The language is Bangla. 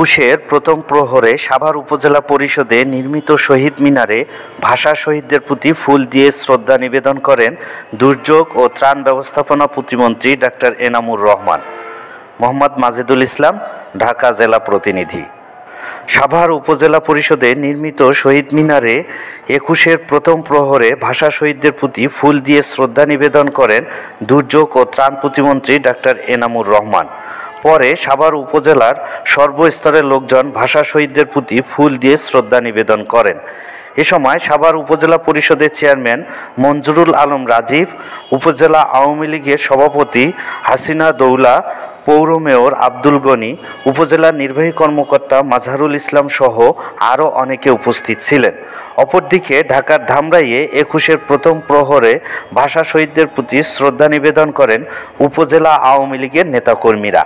একুশের প্রথম প্রহরে সাভার উপজেলা পরিষদে নির্মিত শহীদ মিনারে ভাষা শহীদদের প্রতি ফুল দিয়ে শ্রদ্ধা নিবেদন করেন দুর্যোগ ও ত্রাণ ব্যবস্থাপনা প্রতিমন্ত্রী ডাক্তার এনামুর রহমান মোহাম্মদ মাজেদুল ইসলাম ঢাকা জেলা প্রতিনিধি সাভার উপজেলা পরিষদে নির্মিত শহীদ মিনারে একুশের প্রথম প্রহরে ভাষা শহীদদের প্রতি ফুল দিয়ে শ্রদ্ধা নিবেদন করেন দুর্যোগ ও ত্রাণ প্রতিমন্ত্রী ডাক্তার এনামুর রহমান পরে সাভার উপজেলার সর্বস্তরের লোকজন ভাষা শহীদদের প্রতি ফুল দিয়ে শ্রদ্ধা নিবেদন করেন এ সময় সাভার উপজেলা পরিষদের চেয়ারম্যান মঞ্জুরুল আলম রাজীব উপজেলা আওয়ামী লীগের সভাপতি হাসিনা দৌলা পৌর মেয়র আব্দুল গনি উপজেলা নির্বাহী কর্মকর্তা মাজহারুল ইসলাম সহ আরও অনেকে উপস্থিত ছিলেন অপরদিকে ঢাকার ধামরাইয়ে একুশের প্রথম প্রহরে ভাষা শহীদদের প্রতি শ্রদ্ধা নিবেদন করেন উপজেলা আওয়ামী লীগের নেতাকর্মীরা